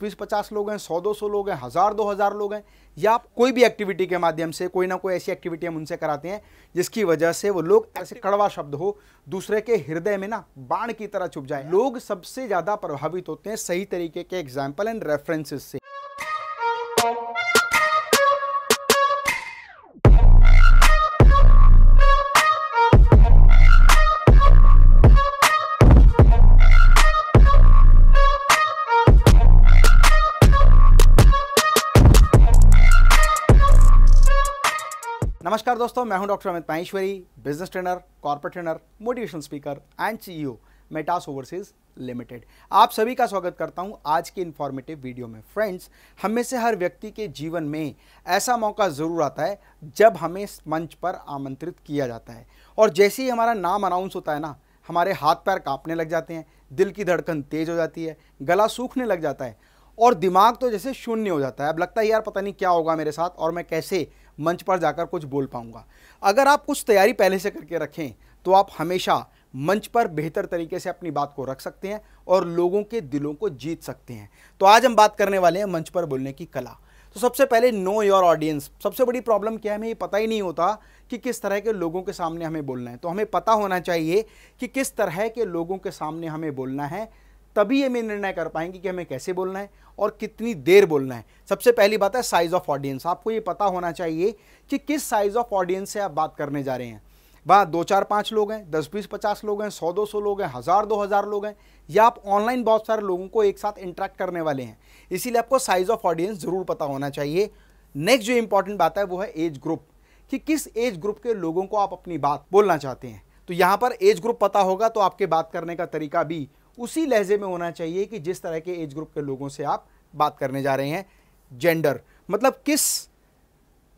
बीस पचास लोग हैं सौ दो सौ लोग हैं हज़ार दो हज़ार लोग हैं या कोई भी एक्टिविटी के माध्यम से कोई ना कोई ऐसी एक्टिविटी हम उनसे कराते हैं जिसकी वजह से वो लोग ऐसे कड़वा शब्द हो दूसरे के हृदय में ना बाण की तरह चुप जाए लोग सबसे ज़्यादा प्रभावित होते हैं सही तरीके के एग्जाम्पल एंड रेफरेंसेस से नमस्कार दोस्तों मैं हूं doctor Amit Maheshwari business trainer corporate trainer motivation speaker and CEO Metas overseas limited आप सभी का स्वागत करता हूं आज के इन्फॉर्मेटिव वीडियो में फ्रेंड्स हम में से हर व्यक्ति के जीवन में ऐसा मौका ज़रूर आता है जब हमें मंच पर आमंत्रित किया जाता है और जैसे ही हमारा नाम अनाउंस होता है ना हमारे हाथ पैर कांपने लग जाते हैं दिल की धड़कन तेज़ हो जाती है गला सूखने लग जाता है और दिमाग तो जैसे शून्य हो जाता है अब लगता है यार पता नहीं क्या होगा मेरे साथ और मैं कैसे मंच पर जाकर कुछ बोल पाऊँगा अगर आप कुछ तैयारी पहले से करके रखें तो आप हमेशा मंच पर बेहतर तरीके से अपनी बात को रख सकते हैं और लोगों के दिलों को जीत सकते हैं तो आज हम बात करने वाले हैं मंच पर बोलने की कला तो सबसे पहले नो योर ऑडियंस सबसे बड़ी प्रॉब्लम क्या है हमें ये पता ही नहीं होता कि किस तरह के लोगों के सामने हमें बोलना है तो हमें पता होना चाहिए कि किस तरह के लोगों के सामने हमें बोलना है तभी हमें निर्णय कर पाएंगे कि हमें कैसे बोलना है और कितनी देर बोलना है सबसे पहली बात है साइज़ ऑफ ऑडियंस आपको ये पता होना चाहिए कि किस साइज़ ऑफ ऑडियंस से आप बात करने जा रहे हैं वहाँ दो चार पाँच लोग हैं दस बीस पचास लोग हैं सौ दो सौ लोग हैं हज़ार दो हज़ार लोग हैं या आप ऑनलाइन बहुत सारे लोगों को एक साथ इंटरेक्ट करने वाले हैं इसीलिए आपको साइज़ ऑफ ऑडियंस ज़रूर पता होना चाहिए नेक्स्ट जो इंपॉर्टेंट बात है वो है एज ग्रुप कि किस एज ग्रुप के लोगों को आप अपनी बात बोलना चाहते हैं तो यहाँ पर एज ग्रुप पता होगा तो आपके बात करने का तरीका भी उसी लहजे में होना चाहिए कि जिस तरह के एज ग्रुप के लोगों से आप बात करने जा रहे हैं जेंडर मतलब किस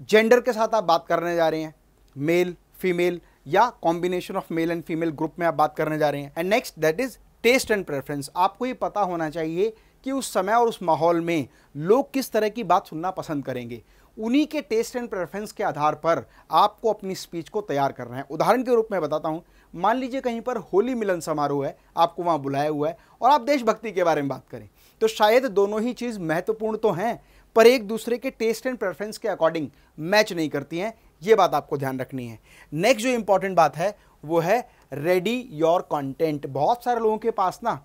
जेंडर के साथ आप बात करने जा रहे हैं मेल फीमेल या combination of male and female group में आप बात करने जा रहे हैं and next that is taste and preference आपको ये पता होना चाहिए कि उस समय और उस माहौल में लोग किस तरह की बात सुनना पसंद करेंगे उन्हीं के टेस्ट एंड प्रेफरेंस के आधार पर आपको अपनी स्पीच को तैयार करना है उदाहरण के रूप में बताता हूँ मान लीजिए कहीं पर होली मिलन समारोह है आपको वहाँ बुलाया हुआ है और आप देशभक्ति के बारे में बात करें तो शायद दोनों ही चीज़ महत्वपूर्ण तो हैं पर एक दूसरे के टेस्ट एंड प्रेफरेंस के अकॉर्डिंग मैच नहीं करती हैं ये बात आपको ध्यान रखनी है नेक्स्ट जो इम्पॉर्टेंट बात है वो है रेडी योर कॉन्टेंट बहुत सारे लोगों के पास ना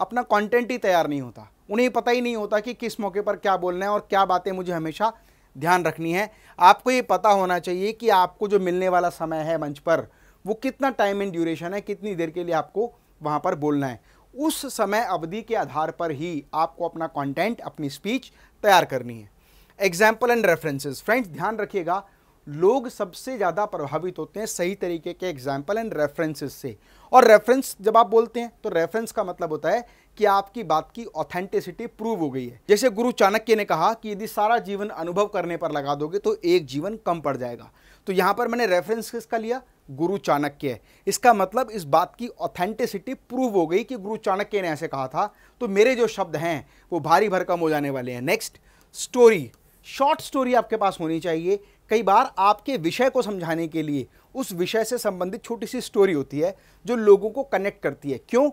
अपना कॉन्टेंट ही तैयार नहीं होता उन्हें पता ही नहीं होता कि किस मौके पर क्या बोलना है और क्या बातें मुझे हमेशा ध्यान रखनी है आपको ये पता होना चाहिए कि आपको जो मिलने वाला समय है मंच पर वो कितना टाइम एंड ड्यूरेशन है कितनी देर के लिए आपको वहाँ पर बोलना है उस समय अवधि के आधार पर ही आपको अपना कंटेंट अपनी स्पीच तैयार करनी है एग्जाम्पल एंड रेफरेंसेज फ्रेंड्स ध्यान रखिएगा लोग सबसे ज़्यादा प्रभावित होते हैं सही तरीके के एग्जाम्पल एंड रेफरेंसेस से और रेफरेंस जब आप बोलते हैं तो रेफरेंस का मतलब होता है कि आपकी बात की ऑथेंटिसिटी प्रूव हो गई है जैसे गुरु चाणक्य ने कहा कि यदि सारा जीवन अनुभव करने पर लगा दोगे तो एक जीवन कम पड़ जाएगा तो यहाँ पर मैंने रेफरेंस किसका लिया गुरु चाणक्य है इसका मतलब इस बात की ऑथेंटिसिटी प्रूव हो गई कि गुरु चाणक्य ने ऐसे कहा था तो मेरे जो शब्द हैं वो भारी भरकम हो जाने वाले हैं नेक्स्ट स्टोरी शॉर्ट स्टोरी आपके पास होनी चाहिए कई बार आपके विषय को समझाने के लिए उस विषय से संबंधित छोटी सी स्टोरी होती है जो लोगों को कनेक्ट करती है क्यों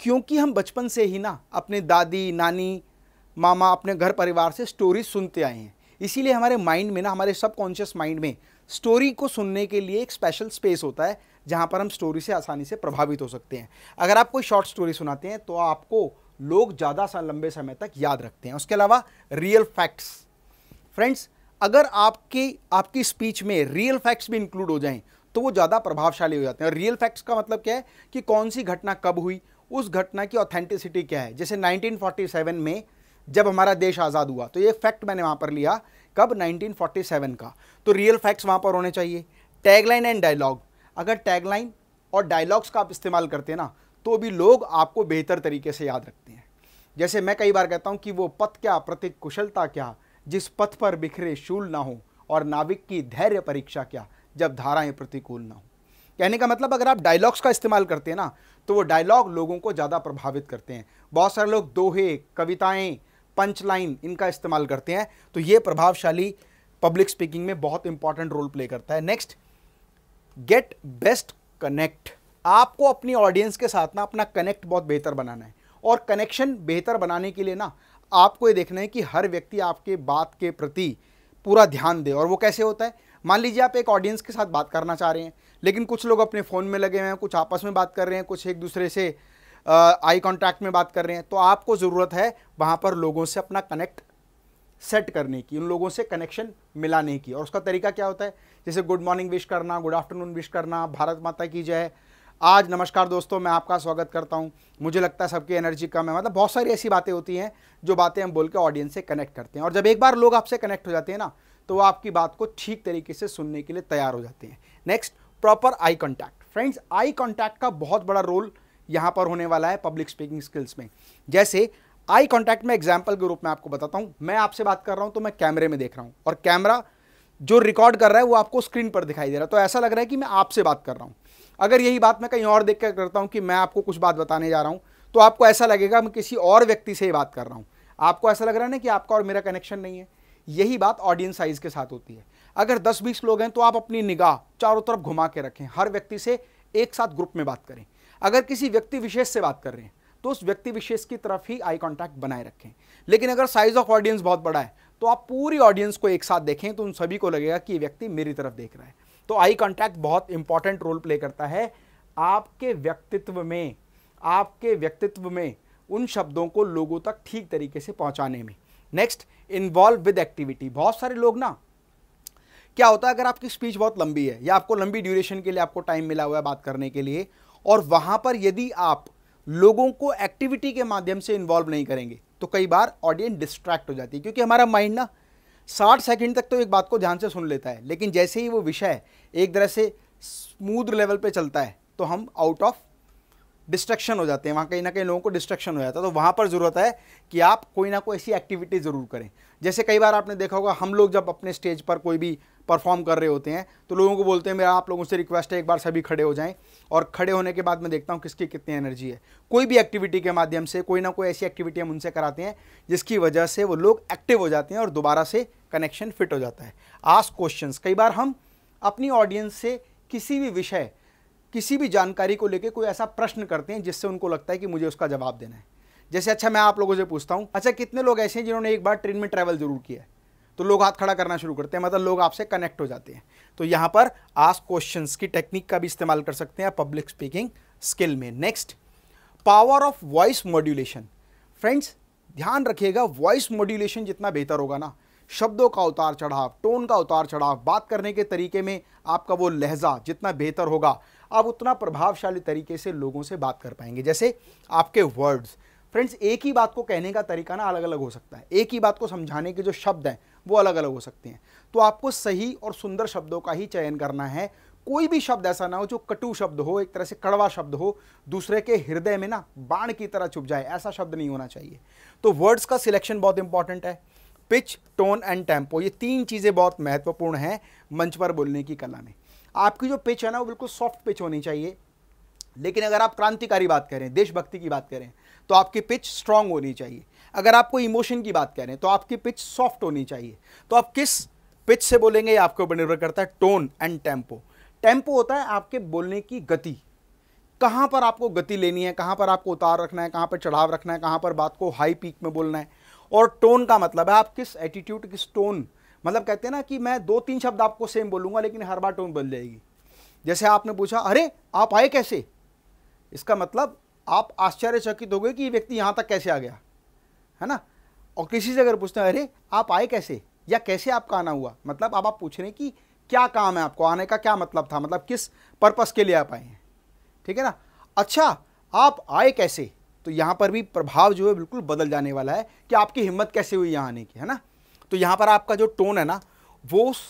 क्योंकि हम बचपन से ही ना अपने दादी नानी मामा अपने घर परिवार से स्टोरी सुनते आए हैं इसीलिए हमारे माइंड में ना हमारे सबकॉन्शियस माइंड में स्टोरी को सुनने के लिए एक स्पेशल स्पेस होता है जहाँ पर हम स्टोरी से आसानी से प्रभावित हो सकते हैं अगर आप कोई शॉर्ट स्टोरी सुनाते हैं तो आपको लोग ज़्यादा सा लंबे समय तक याद रखते हैं उसके अलावा रियल फैक्ट्स फ्रेंड्स अगर आपकी आपकी स्पीच में रियल फैक्ट्स भी इंक्लूड हो जाएं तो वो ज़्यादा प्रभावशाली हो जाते हैं और रियल फैक्ट्स का मतलब क्या है कि कौन सी घटना कब हुई उस घटना की ऑथेंटिसिटी क्या है जैसे 1947 में जब हमारा देश आज़ाद हुआ तो ये फैक्ट मैंने वहाँ पर लिया कब 1947 का तो रियल फैक्ट्स वहाँ पर होने चाहिए टैगलाइन एंड डायलॉग अगर टैगलाइन और डायलॉग्स का आप इस्तेमाल करते हैं ना तो भी लोग आपको बेहतर तरीके से याद रखते हैं जैसे मैं कई बार कहता हूँ कि वो पथ क्या प्रतिक कुशलता क्या जिस पथ पर बिखरे शूल ना हो और नाविक की धैर्य परीक्षा क्या जब धाराएं प्रतिकूल ना हो कहने का मतलब अगर आप डायलॉग्स का इस्तेमाल करते हैं ना तो वो डायलॉग लोगों को ज़्यादा प्रभावित करते हैं बहुत सारे लोग दोहे कविताएं पंचलाइन इनका इस्तेमाल करते हैं तो ये प्रभावशाली पब्लिक स्पीकिंग में बहुत इंपॉर्टेंट रोल प्ले करता है नेक्स्ट गेट बेस्ट कनेक्ट आपको अपनी ऑडियंस के साथ ना अपना कनेक्ट बहुत बेहतर बनाना है और कनेक्शन बेहतर बनाने के लिए ना आपको ये देखना है कि हर व्यक्ति आपके बात के प्रति पूरा ध्यान दे और वो कैसे होता है मान लीजिए आप एक ऑडियंस के साथ बात करना चाह रहे हैं लेकिन कुछ लोग अपने फ़ोन में लगे हुए हैं कुछ आपस में बात कर रहे हैं कुछ एक दूसरे से आई कॉन्टैक्ट में बात कर रहे हैं तो आपको ज़रूरत है वहाँ पर लोगों से अपना कनेक्ट सेट करने की उन लोगों से कनेक्शन मिलाने की और उसका तरीका क्या होता है जैसे गुड मॉर्निंग विश करना गुड आफ्टरनून विश करना भारत माता की जय आज नमस्कार दोस्तों मैं आपका स्वागत करता हूँ मुझे लगता है सबकी एनर्जी कम है मतलब बहुत सारी ऐसी बातें होती हैं जो बातें हम बोल के ऑडियंस से कनेक्ट करते हैं और जब एक बार लोग आपसे कनेक्ट हो जाते हैं ना तो वो आपकी बात को ठीक तरीके से सुनने के लिए तैयार हो जाते हैं next proper eye contact friends eye contact का बहुत बड़ा रोल यहाँ पर होने वाला है पब्लिक स्पीकिंग स्किल्स में जैसे आई कॉन्टैक्ट में एग्जाम्पल के रूप में आपको बताता हूँ मैं आपसे बात कर रहा हूँ तो मैं कैमरे में देख रहा हूँ और कैमरा जो रिकॉर्ड कर रहा है वो आपको स्क्रीन पर दिखाई दे रहा है तो ऐसा लग रहा है कि मैं आपसे बात कर रहा हूँ अगर यही बात मैं कहीं और देख कर करता हूँ कि मैं आपको कुछ बात बताने जा रहा हूँ तो आपको ऐसा लगेगा मैं किसी और व्यक्ति से ही बात कर रहा हूँ आपको ऐसा लग रहा है ना कि आपका और मेरा कनेक्शन नहीं है यही बात ऑडियंस साइज के साथ होती है अगर 10-20 लोग हैं तो आप अपनी निगाह चारों तरफ घुमा के रखें हर व्यक्ति से एक साथ ग्रुप में बात करें अगर किसी व्यक्ति विशेष से बात कर रहे हैं तो उस व्यक्ति विशेष की तरफ ही आई कॉन्टैक्ट बनाए रखें लेकिन अगर साइज ऑफ ऑडियंस बहुत बड़ा है तो आप पूरी ऑडियंस को एक साथ देखें तो उन सभी को लगेगा कि ये व्यक्ति मेरी तरफ देख रहा है तो आई कॉन्टैक्ट बहुत इंपॉर्टेंट रोल प्ले करता है आपके व्यक्तित्व में आपके व्यक्तित्व में उन शब्दों को लोगों तक ठीक तरीके से पहुंचाने में नेक्स्ट इन्वॉल्व विद एक्टिविटी बहुत सारे लोग ना क्या होता है अगर आपकी स्पीच बहुत लंबी है या आपको लंबी ड्यूरेशन के लिए आपको टाइम मिला हुआ है बात करने के लिए और वहां पर यदि आप लोगों को एक्टिविटी के माध्यम से इन्वॉल्व नहीं करेंगे तो कई बार ऑडियंस डिस्ट्रैक्ट हो जाती है क्योंकि हमारा माइंड ना साठ सेकंड तक तो एक बात को ध्यान से सुन लेता है लेकिन जैसे ही वो विषय एक तरह से स्मूद लेवल पे चलता है तो हम आउट ऑफ डिस्ट्रक्शन हो जाते हैं वहाँ कहीं ना कहीं लोगों को डिस्ट्रक्शन हो जाता है तो वहाँ पर ज़रूरत है कि आप कोई ना कोई ऐसी एक्टिविटी ज़रूर करें जैसे कई बार आपने देखा होगा हम लोग जब अपने स्टेज पर कोई भी परफॉर्म कर रहे होते हैं तो लोगों को बोलते हैं मेरा आप लोगों से रिक्वेस्ट है एक बार सभी खड़े हो जाएं और खड़े होने के बाद मैं देखता हूँ किसकी कितनी एनर्जी है कोई भी एक्टिविटी के माध्यम से कोई ना कोई ऐसी एक्टिविटी हम उनसे कराते हैं जिसकी वजह से वो लोग एक्टिव हो जाते हैं और दोबारा से कनेक्शन फिट हो जाता है आज क्वेश्चन कई बार हम अपनी ऑडियंस से किसी भी विषय किसी भी जानकारी को लेकर कोई ऐसा प्रश्न करते हैं जिससे उनको लगता है कि मुझे उसका जवाब देना है जैसे अच्छा मैं आप लोगों से पूछता हूँ अच्छा कितने लोग ऐसे हैं जिन्होंने एक बार ट्रेन में ट्रैवल जरूर किया है तो लोग हाथ खड़ा करना शुरू करते हैं मतलब लोग आपसे कनेक्ट हो जाते हैं तो यहाँ पर आज क्वेश्चन की टेक्निक का भी इस्तेमाल कर सकते हैं पब्लिक स्पीकिंग स्किल में next power of voice modulation friends ध्यान रखिएगा वॉइस मॉड्यूलेशन जितना बेहतर होगा ना शब्दों का उतार चढ़ाव टोन का उतार चढ़ाव बात करने के तरीके में आपका वो लहजा जितना बेहतर होगा आप उतना प्रभावशाली तरीके से लोगों से बात कर पाएंगे जैसे आपके वर्ड्स फ्रेंड्स एक ही बात को कहने का तरीका ना अलग अलग हो सकता है एक ही बात को समझाने के जो शब्द हैं वो अलग अलग हो सकते हैं तो आपको सही और सुंदर शब्दों का ही चयन करना है कोई भी शब्द ऐसा ना हो जो कटु शब्द हो एक तरह से कड़वा शब्द हो दूसरे के हृदय में ना बाण की तरह चुप जाए ऐसा शब्द नहीं होना चाहिए तो वर्ड्स का सिलेक्शन बहुत इंपॉर्टेंट है पिच टोन एंड टेम्पो ये तीन चीज़ें बहुत महत्वपूर्ण हैं मंच पर बोलने की कला में आपकी जो पिच है ना वो बिल्कुल सॉफ्ट पिच होनी चाहिए लेकिन अगर आप क्रांतिकारी बात करें देशभक्ति की बात करें तो आपकी पिच स्ट्रांग होनी चाहिए अगर आपको इमोशन की बात करें तो आपकी पिच सॉफ्ट होनी चाहिए तो आप किस पिच से बोलेंगे ये आपके ऊपर निर्भर करता है टोन एंड टेम्पो टेम्पो होता है आपके बोलने की गति कहाँ पर आपको गति लेनी है कहाँ पर आपको उतार रखना है कहाँ पर चढ़ाव रखना है कहाँ पर बात को हाई पीक में बोलना है और टोन का मतलब है आप किस एटीट्यूड किस टोन मतलब कहते हैं ना कि मैं दो तीन शब्द आपको सेम बोलूँगा लेकिन हर बार टोन बदल जाएगी जैसे आपने पूछा अरे आप आए कैसे इसका मतलब आप आश्चर्यचकित हो गए कि ये व्यक्ति यहाँ तक कैसे आ गया है ना और किसी से अगर पूछते हैं अरे आप आए कैसे या कैसे आपका आना हुआ मतलब अब आप पूछ रहे हैं कि क्या काम है आपको आने का क्या मतलब था मतलब किस पर्पस के लिए आप आए हैं ठीक है ना अच्छा आप आए कैसे तो यहाँ पर भी प्रभाव जो है बिल्कुल बदल जाने वाला है कि आपकी हिम्मत कैसे हुई यहाँ आने की है ना तो यहाँ पर आपका जो टोन है ना वो उस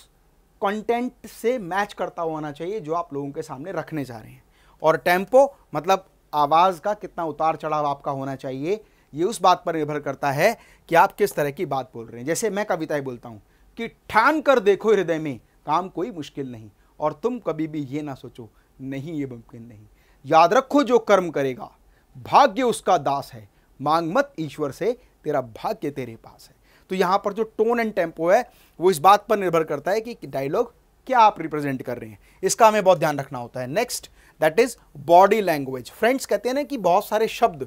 कंटेंट से मैच करता होना चाहिए जो आप लोगों के सामने रखने जा रहे हैं और टेम्पो मतलब आवाज़ का कितना उतार चढ़ाव आपका होना चाहिए ये उस बात पर निर्भर करता है कि आप किस तरह की बात बोल रहे हैं जैसे मैं कविताएं बोलता हूँ कि ठान कर देखो हृदय में काम कोई मुश्किल नहीं और तुम कभी भी ये ना सोचो नहीं ये मुमकिन नहीं याद रखो जो कर्म करेगा भाग्य उसका दास है मांग मत ईश्वर से तेरा भाग्य तेरे पास है तो यहाँ पर जो टोन एंड टेम्पो है वो इस बात पर निर्भर करता है कि डायलॉग क्या आप रिप्रेजेंट कर रहे हैं इसका हमें बहुत ध्यान रखना होता है next that is body language friends कहते हैं ना कि बहुत सारे शब्द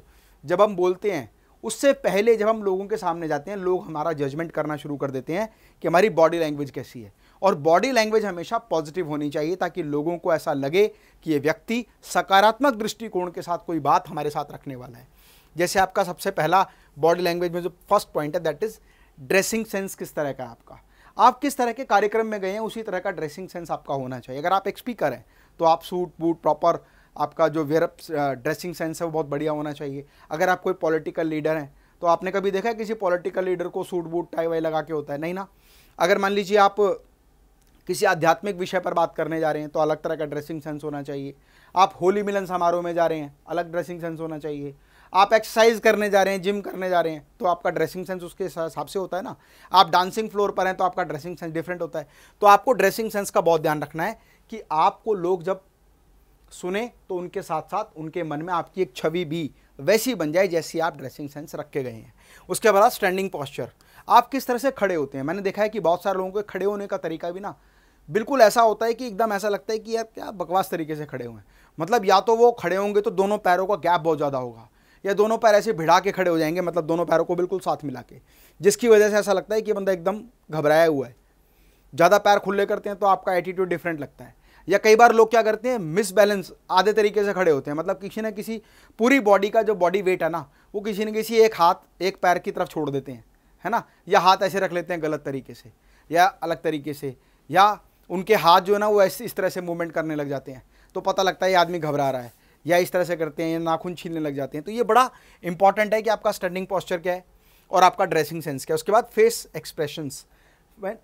जब हम बोलते हैं उससे पहले जब हम लोगों के सामने जाते हैं लोग हमारा जजमेंट करना शुरू कर देते हैं कि हमारी बॉडी लैंग्वेज कैसी है और बॉडी लैंग्वेज हमेशा पॉजिटिव होनी चाहिए ताकि लोगों को ऐसा लगे कि ये व्यक्ति सकारात्मक दृष्टिकोण के साथ कोई बात हमारे साथ रखने वाला है जैसे आपका सबसे पहला बॉडी लैंग्वेज में जो फर्स्ट पॉइंट है दैट इज़ ड्रेसिंग सेंस किस तरह का आपका आप किस तरह के कार्यक्रम में गए हैं उसी तरह का ड्रेसिंग सेंस आपका होना चाहिए अगर आप एक स्पीकर हैं तो आप सूट बूट प्रॉपर आपका जो वेयरअप ड्रेसिंग सेंस है वो बहुत बढ़िया होना चाहिए अगर आप कोई पॉलिटिकल लीडर हैं तो आपने कभी देखा है किसी पॉलिटिकल लीडर को सूट बूट टाई वाई लगा के होता है नहीं ना अगर मान लीजिए आप किसी आध्यात्मिक विषय पर बात करने जा रहे हैं तो अलग तरह का ड्रेसिंग सेंस होना चाहिए आप होली मिलन समारोह में जा रहे हैं अलग ड्रेसिंग सेंस होना चाहिए आप एक्सरसाइज करने जा रहे हैं जिम करने जा रहे हैं तो आपका ड्रेसिंग सेंस उसके हिसाब से होता है ना आप डांसिंग फ्लोर पर हैं तो आपका ड्रेसिंग सेंस डिफरेंट होता है तो आपको ड्रेसिंग सेंस का बहुत ध्यान रखना है कि आपको लोग जब सुने तो उनके साथ साथ उनके मन में आपकी एक छवि भी वैसी बन जाए जैसी आप ड्रेसिंग सेंस रख के गए हैं उसके बाद स्टैंडिंग पॉस्चर आप किस तरह से खड़े होते हैं मैंने देखा है कि बहुत सारे लोगों के खड़े होने का तरीका भी ना बिल्कुल ऐसा होता है कि एकदम ऐसा लगता है कि यार क्या बकवास तरीके से खड़े हुए हैं मतलब या तो वो खड़े होंगे तो दोनों पैरों का गैप बहुत ज़्यादा होगा या दोनों पैर ऐसे भिड़ा के खड़े हो जाएंगे मतलब दोनों पैरों को बिल्कुल साथ मिला के जिसकी वजह से ऐसा लगता है कि बंदा एकदम घबराया हुआ है ज़्यादा पैर खुले करते हैं तो आपका एटीट्यूड डिफरेंट लगता है या कई बार लोग क्या करते हैं मिसबैलेंस आधे तरीके से खड़े होते हैं मतलब किसी ना किसी पूरी बॉडी का जो बॉडी वेट है ना वो किसी न किसी एक हाथ एक पैर की तरफ छोड़ देते हैं है ना या हाथ ऐसे रख लेते हैं गलत तरीके से या अलग तरीके से या उनके हाथ जो है ना वो ऐसे इस तरह से मूवमेंट करने लग जाते हैं तो पता लगता है ये आदमी घबरा रहा है या इस तरह से करते हैं या नाखून छीलने लग जाते हैं तो ये बड़ा इंपॉर्टेंट है कि आपका स्टैंडिंग पॉस्चर क्या है और आपका ड्रेसिंग सेंस क्या है उसके बाद फेस एक्सप्रेशंस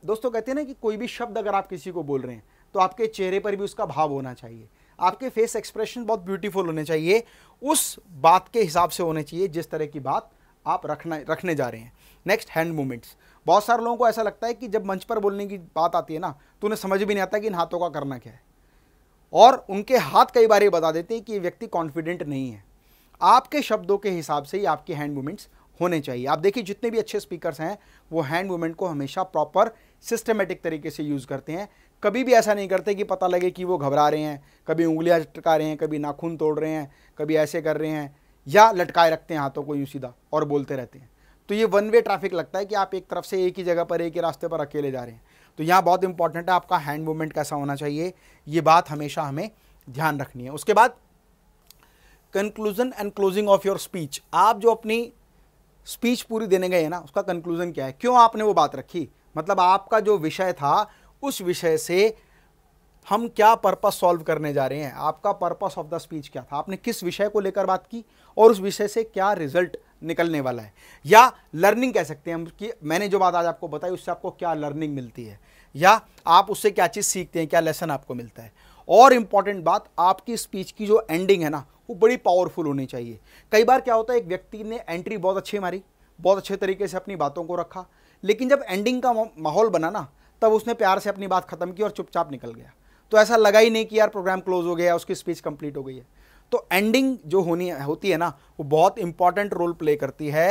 दोस्तों कहते हैं ना कि कोई भी शब्द अगर आप किसी को बोल रहे हैं तो आपके चेहरे पर भी उसका भाव होना चाहिए आपके फेस एक्सप्रेशन बहुत ब्यूटीफुल होने चाहिए उस बात के हिसाब से होने चाहिए जिस तरह की बात आप रखना रखने जा रहे हैं नेक्स्ट हैंड मूवमेंट्स बहुत सारे लोगों को ऐसा लगता है कि जब मंच पर बोलने की बात आती है ना तो उन्हें समझ भी नहीं आता कि इन हाथों का करना क्या है और उनके हाथ कई बार ये बता देते हैं कि ये व्यक्ति कॉन्फिडेंट नहीं है आपके शब्दों के हिसाब से ही आपके हैंड मूवमेंट्स होने चाहिए आप देखिए जितने भी अच्छे स्पीकर्स हैं वो हैंड मूवमेंट को हमेशा प्रॉपर सिस्टमेटिक तरीके से यूज़ करते हैं कभी भी ऐसा नहीं करते कि पता लगे कि वो घबरा रहे हैं कभी उंगलियाँ लटका रहे हैं कभी नाखून तोड़ रहे हैं कभी ऐसे कर रहे हैं या लटकाए रखते हैं हाथों को यूँ सीधा और बोलते रहते हैं तो ये वन वे ट्रैफिक लगता है कि आप एक तरफ से एक ही जगह पर एक ही रास्ते पर अकेले जा रहे हैं तो यहाँ बहुत इंपॉर्टेंट है आपका हैंड मूवमेंट कैसा होना चाहिए ये बात हमेशा हमें ध्यान रखनी है उसके बाद conclusion and closing of your speech आप जो अपनी स्पीच पूरी देने गए ना उसका कंक्लूजन क्या है क्यों आपने वो बात रखी मतलब आपका जो विषय था उस विषय से हम क्या पर्पस सॉल्व करने जा रहे हैं आपका पर्पस ऑफ द स्पीच क्या था आपने किस विषय को लेकर बात की और उस विषय से क्या रिजल्ट निकलने वाला है या लर्निंग कह सकते हैं हम कि मैंने जो बात आज आपको बताई उससे आपको क्या लर्निंग मिलती है या आप उससे क्या चीज़ सीखते हैं क्या लेसन आपको मिलता है और इम्पॉर्टेंट बात आपकी स्पीच की जो एंडिंग है ना वो बड़ी पावरफुल होनी चाहिए कई बार क्या होता है एक व्यक्ति ने एंट्री बहुत अच्छी मारी बहुत अच्छे तरीके से अपनी बातों को रखा लेकिन जब एंडिंग का माहौल बना ना तब उसने प्यार से अपनी बात खत्म की और चुपचाप निकल गया तो ऐसा लगा ही नहीं कि यार प्रोग्राम क्लोज हो गया उसकी स्पीच कंप्लीट हो गई है तो एंडिंग जो होनी होती है ना वो बहुत इंपॉर्टेंट रोल प्ले करती है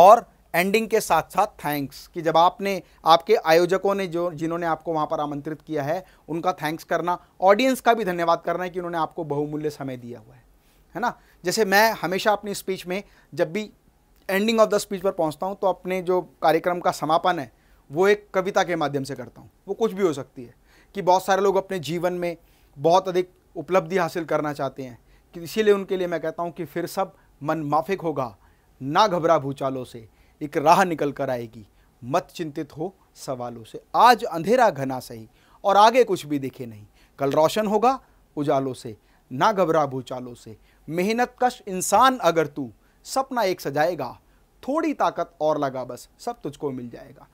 और एंडिंग के साथ साथ थैंक्स कि जब आपने आपके आयोजकों ने जो जिन्होंने आपको वहाँ पर आमंत्रित किया है उनका थैंक्स करना ऑडियंस का भी धन्यवाद करना है कि उन्होंने आपको बहुमूल्य समय दिया हुआ है है ना जैसे मैं हमेशा अपनी स्पीच में जब भी एंडिंग ऑफ द स्पीच पर पहुँचता हूँ तो अपने जो कार्यक्रम का समापन है वो एक कविता के माध्यम से करता हूँ वो कुछ भी हो सकती है कि बहुत सारे लोग अपने जीवन में बहुत अधिक उपलब्धि हासिल करना चाहते हैं कि इसीलिए उनके लिए मैं कहता हूँ कि फिर सब मन माफिक होगा ना घबरा भूचालों से एक राह निकल कर आएगी मत चिंतित हो सवालों से आज अंधेरा घना सही और आगे कुछ भी दिखे नहीं कल रोशन होगा उजालों से ना घबरा भूचालों से मेहनत कश इंसान अगर तू सपना एक सजाएगा थोड़ी ताकत और लगा बस सब तुझको मिल जाएगा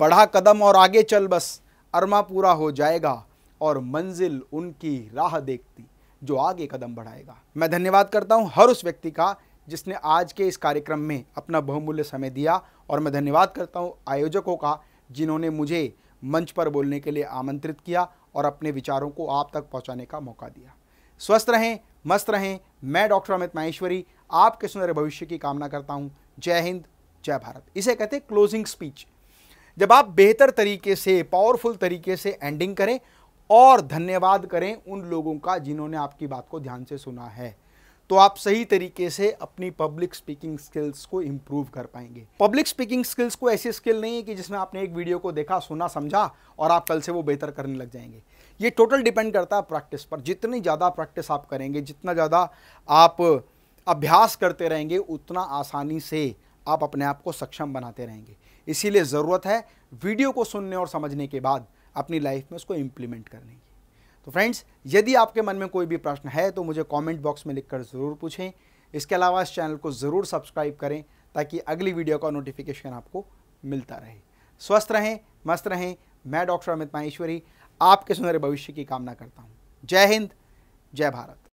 बढ़ा कदम और आगे चल बस अरमा पूरा हो जाएगा और मंजिल उनकी राह देखती जो आगे कदम बढ़ाएगा मैं धन्यवाद करता हूँ हर उस व्यक्ति का जिसने आज के इस कार्यक्रम में अपना बहुमूल्य समय दिया और मैं धन्यवाद करता हूँ आयोजकों का जिन्होंने मुझे मंच पर बोलने के लिए आमंत्रित किया और अपने विचारों को आप तक पहुँचाने का मौका दिया स्वस्थ रहें मस्त रहें मैं डॉक्टर अमित माहेश्वरी आपके सुनहरे भविष्य की कामना करता हूँ जय हिंद जय भारत इसे कहते क्लोजिंग स्पीच जब आप बेहतर तरीके से पावरफुल तरीके से एंडिंग करें और धन्यवाद करें उन लोगों का जिन्होंने आपकी बात को ध्यान से सुना है तो आप सही तरीके से अपनी पब्लिक स्पीकिंग स्किल्स को इम्प्रूव कर पाएंगे पब्लिक स्पीकिंग स्किल्स को ऐसी स्किल नहीं है कि जिसमें आपने एक वीडियो को देखा सुना समझा और आप कल से वो बेहतर करने लग जाएंगे ये टोटल डिपेंड करता है प्रैक्टिस पर जितनी ज़्यादा प्रैक्टिस आप करेंगे जितना ज़्यादा आप अभ्यास करते रहेंगे उतना आसानी से आप अपने आप को सक्षम बनाते रहेंगे इसीलिए ज़रूरत है वीडियो को सुनने और समझने के बाद अपनी लाइफ में उसको इम्प्लीमेंट करने की तो फ्रेंड्स यदि आपके मन में कोई भी प्रश्न है तो मुझे कमेंट बॉक्स में लिखकर ज़रूर पूछें इसके अलावा इस चैनल को ज़रूर सब्सक्राइब करें ताकि अगली वीडियो का नोटिफिकेशन आपको मिलता रहे स्वस्थ रहें मस्त रहें मैं डॉक्टर अमित माहेश्वरी आपके सुनहरे भविष्य की कामना करता हूँ जय हिंद जय भारत